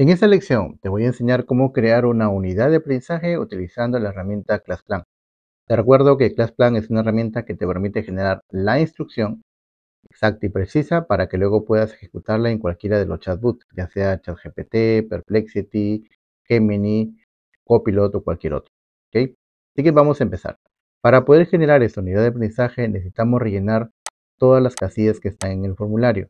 En esta lección te voy a enseñar cómo crear una unidad de aprendizaje utilizando la herramienta ClassPlan. Te recuerdo que ClassPlan es una herramienta que te permite generar la instrucción exacta y precisa para que luego puedas ejecutarla en cualquiera de los chatbots, ya sea ChatGPT, Perplexity, Gemini, Copilot o cualquier otro. ¿okay? Así que vamos a empezar. Para poder generar esta unidad de aprendizaje necesitamos rellenar todas las casillas que están en el formulario.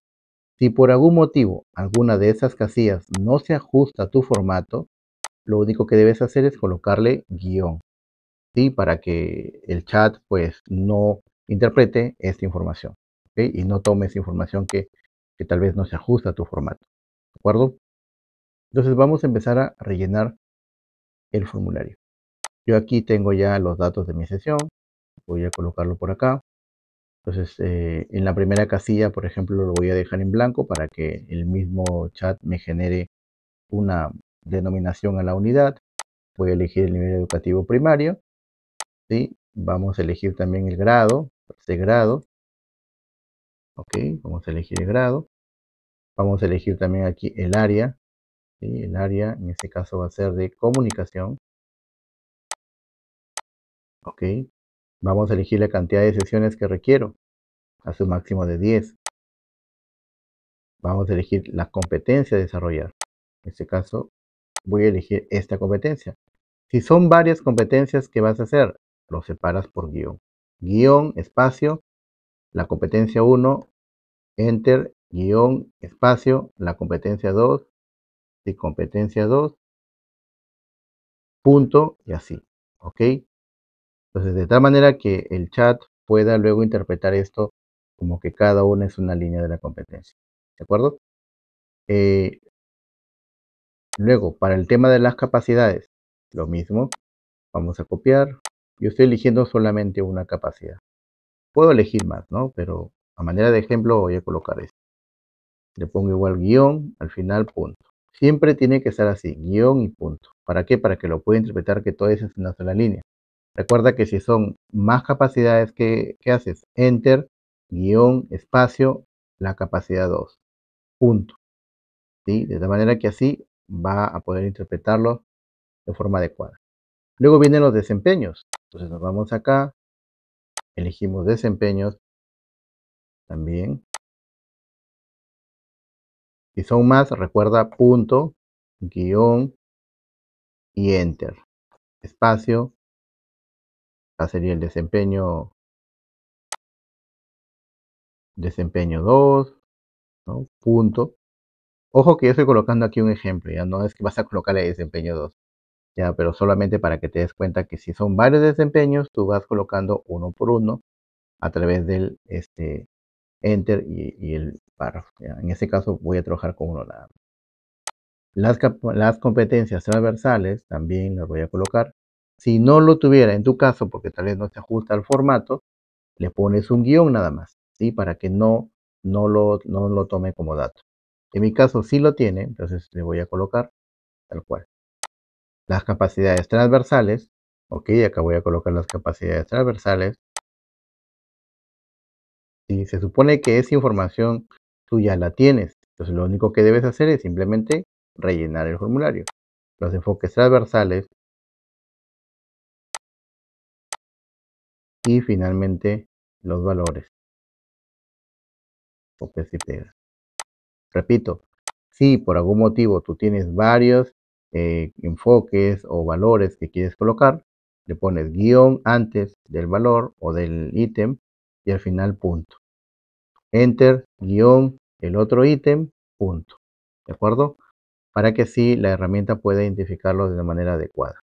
Si por algún motivo alguna de esas casillas no se ajusta a tu formato, lo único que debes hacer es colocarle guión, ¿sí? para que el chat pues no interprete esta información y no tome esa información que, que tal vez no se ajusta a tu formato. ¿De acuerdo? Entonces vamos a empezar a rellenar el formulario. Yo aquí tengo ya los datos de mi sesión. Voy a colocarlo por acá. Entonces, eh, en la primera casilla, por ejemplo, lo voy a dejar en blanco para que el mismo chat me genere una denominación a la unidad. Voy a elegir el nivel educativo primario. ¿sí? Vamos a elegir también el grado, este grado. Ok, vamos a elegir el grado. Vamos a elegir también aquí el área. El área en este caso va a ser de comunicación. Ok, Vamos a elegir la cantidad de sesiones que requiero, a su máximo de 10. Vamos a elegir la competencia a desarrollar. En este caso, voy a elegir esta competencia. Si son varias competencias que vas a hacer, lo separas por guión. Guión, espacio, la competencia 1, enter, guión, espacio, la competencia 2, y competencia 2, punto y así. ¿Ok? Entonces, de tal manera que el chat pueda luego interpretar esto como que cada una es una línea de la competencia. ¿De acuerdo? Eh, luego, para el tema de las capacidades, lo mismo. Vamos a copiar. Yo estoy eligiendo solamente una capacidad. Puedo elegir más, ¿no? Pero a manera de ejemplo voy a colocar esto. Le pongo igual guión, al final punto. Siempre tiene que estar así, guión y punto. ¿Para qué? Para que lo pueda interpretar que todo eso es una sola línea. Recuerda que si son más capacidades ¿qué haces, enter, guión, espacio, la capacidad 2. Punto. ¿Sí? De esta manera que así va a poder interpretarlo de forma adecuada. Luego vienen los desempeños. Entonces nos vamos acá, elegimos desempeños también. Si son más, recuerda punto, guión y enter. Espacio, sería el desempeño desempeño 2, punto. Ojo que yo estoy colocando aquí un ejemplo, ya no es que vas a colocar el desempeño 2, ya, pero solamente para que te des cuenta que si son varios desempeños, tú vas colocando uno por uno a través del este, enter y, el párrafo. En este caso voy a trabajar con uno las competencias transversales también las voy a colocar si no lo tuviera en tu caso, porque tal vez no se ajusta al formato, le pones un guión nada más, ¿sí? Para que no, no, lo, tome como dato. En mi caso sí lo tiene, entonces le voy a colocar tal cual. Las capacidades transversales, ok, acá voy a colocar las capacidades transversales. Y se supone que esa información tú ya la tienes, entonces lo único que debes hacer es simplemente rellenar el formulario. Los enfoques transversales Y finalmente los valores. que si pega Repito, si por algún motivo tú tienes varios eh, enfoques o valores que quieres colocar, le pones guión antes del valor o del ítem y al final punto. Enter, guión, el otro ítem, punto. ¿De acuerdo? Para que así la herramienta pueda identificarlo de la manera adecuada.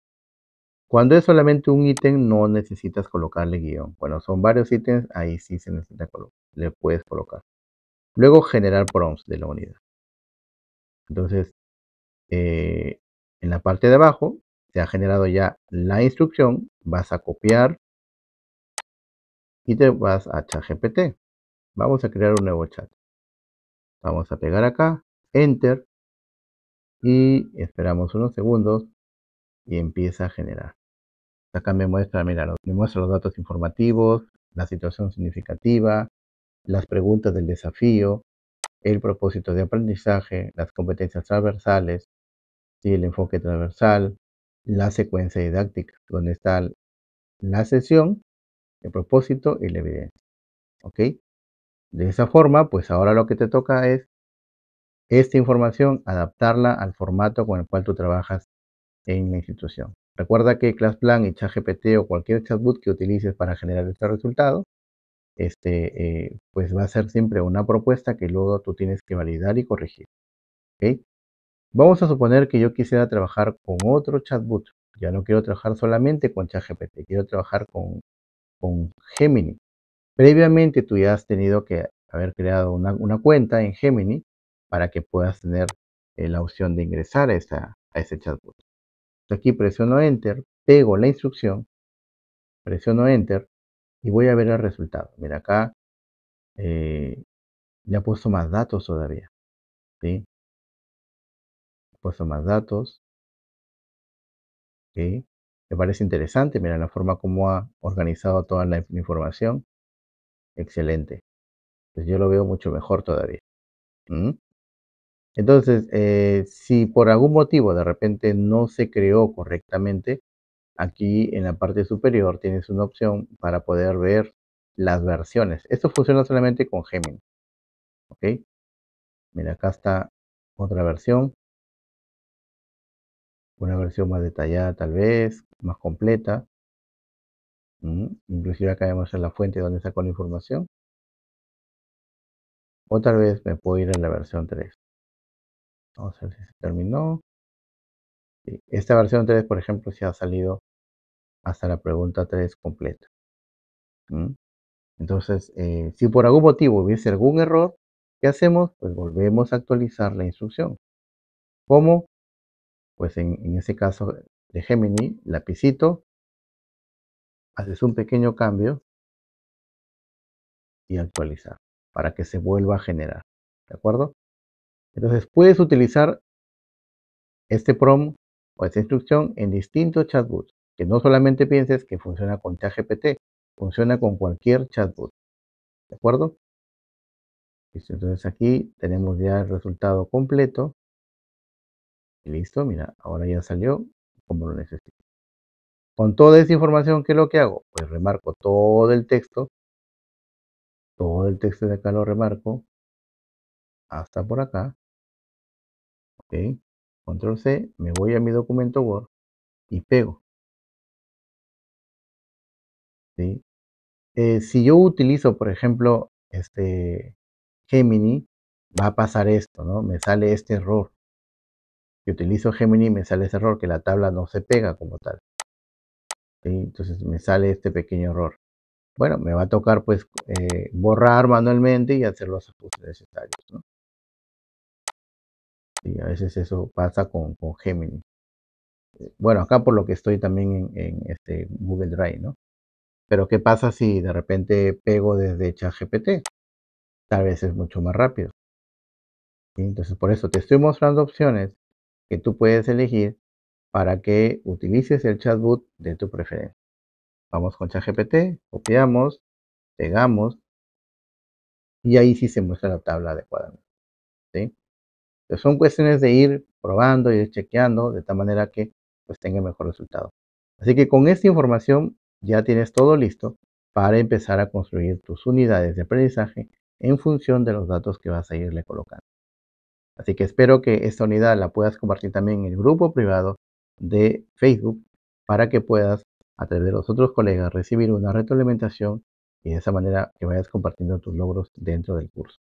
Cuando es solamente un ítem, no necesitas colocarle guión. Cuando son varios ítems, ahí sí se necesita le puedes colocar. Luego generar prompts de la unidad. Entonces, eh, en la parte de abajo, se ha generado ya la instrucción. Vas a copiar y te vas a ChatGPT. Vamos a crear un nuevo chat. Vamos a pegar acá, Enter, y esperamos unos segundos y empieza a generar. Acá me muestra, mira, me muestra los datos informativos, la situación significativa, las preguntas del desafío, el propósito de aprendizaje, las competencias transversales, y el enfoque transversal, la secuencia didáctica, donde está la sesión, el propósito y la evidencia. ¿Ok? De esa forma, pues ahora lo que te toca es esta información, adaptarla al formato con el cual tú trabajas en la institución. Recuerda que ClassPlan y ChatGPT o cualquier chatbot que utilices para generar este resultado, este, eh, pues va a ser siempre una propuesta que luego tú tienes que validar y corregir. Vamos a suponer que yo quisiera trabajar con otro chatbot. Ya no quiero trabajar solamente con ChatGPT, quiero trabajar con, Gemini. Previamente tú ya has tenido que haber creado una, cuenta en Gemini para que puedas tener eh, la opción de ingresar a, a ese chatbot. Aquí presiono Enter, pego la instrucción, presiono Enter y voy a ver el resultado. Mira acá, eh, ya le ha puesto más datos todavía. ¿sí? puesto más datos. ¿sí? Me parece interesante, mira la forma como ha organizado toda la información. Excelente. Pues yo lo veo mucho mejor todavía. Entonces, eh, si por algún motivo de repente no se creó correctamente, aquí en la parte superior tienes una opción para poder ver las versiones. Esto funciona solamente con Gemini. ¿Ok? Mira, acá está otra versión. Una versión más detallada tal vez, más completa. Mm, inclusive acá vemos en la fuente donde sacó la información. O tal vez me puedo ir a la versión 3. Vamos a ver si se terminó. Eh, esta versión 3, por ejemplo, se ha salido hasta la pregunta 3 completa. Entonces, eh, si por algún motivo hubiese algún error, ¿qué hacemos? Pues volvemos a actualizar la instrucción. ¿Cómo? Pues en, en ese caso de Gemini, lapicito, haces un pequeño cambio y actualizar para que se vuelva a generar. ¿De acuerdo? Entonces puedes utilizar este PROM o esta instrucción en distintos chatbots. Que no solamente pienses que funciona con ChatGPT, funciona con cualquier chatbot. ¿De acuerdo? entonces aquí tenemos ya el resultado completo. Y listo, mira, ahora ya salió como lo necesito. Con toda esa información, ¿qué es lo que hago? Pues remarco todo el texto. Todo el texto de acá lo remarco. Hasta por acá. Control C, me voy a mi documento Word y pego. Eh, si yo utilizo, por ejemplo, este Gemini, va a pasar esto, ¿no? Me sale este error. Si utilizo Gemini, me sale ese error, que la tabla no se pega como tal. Entonces me sale este pequeño error. Bueno, me va a tocar pues eh, borrar manualmente y hacer los ajustes necesarios, ¿no? ¿sí? A veces eso pasa con, con Gemini. Eh, bueno, acá por lo que estoy también en, este Google Drive, ¿no? Pero ¿qué pasa si de repente pego desde ChatGPT? Tal vez es mucho más rápido. Entonces, por eso te estoy mostrando opciones que tú puedes elegir para que utilices el chatbot de tu preferencia. Vamos con ChatGPT, copiamos, pegamos y ahí sí se muestra la tabla adecuadamente, ¿sí? son cuestiones de ir probando y chequeando de tal manera que pues tenga mejor resultado. Así que con esta información ya tienes todo listo para empezar a construir tus unidades de aprendizaje en función de los datos que vas a irle colocando. Así que espero que esta unidad la puedas compartir también en el grupo privado de Facebook para que puedas, a través de los otros colegas, recibir una retroalimentación y de esa manera que vayas compartiendo tus logros dentro del curso.